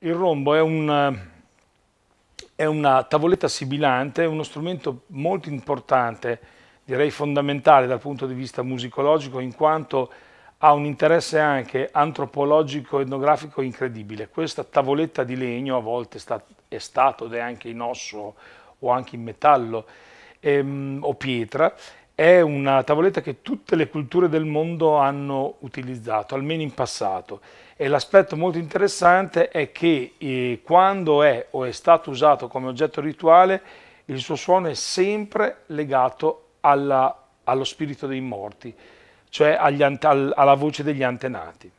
il rombo è, un, è una tavoletta sibilante, uno strumento molto importante, direi fondamentale dal punto di vista musicologico, in quanto ha un interesse anche antropologico etnografico incredibile. Questa tavoletta di legno a volte è stato ed è anche in osso o anche in metallo ehm, o pietra è una tavoletta che tutte le culture del mondo hanno utilizzato, almeno in passato. E l'aspetto molto interessante è che eh, quando è o è stato usato come oggetto rituale, il suo suono è sempre legato alla, allo spirito dei morti, cioè agli, al, alla voce degli antenati.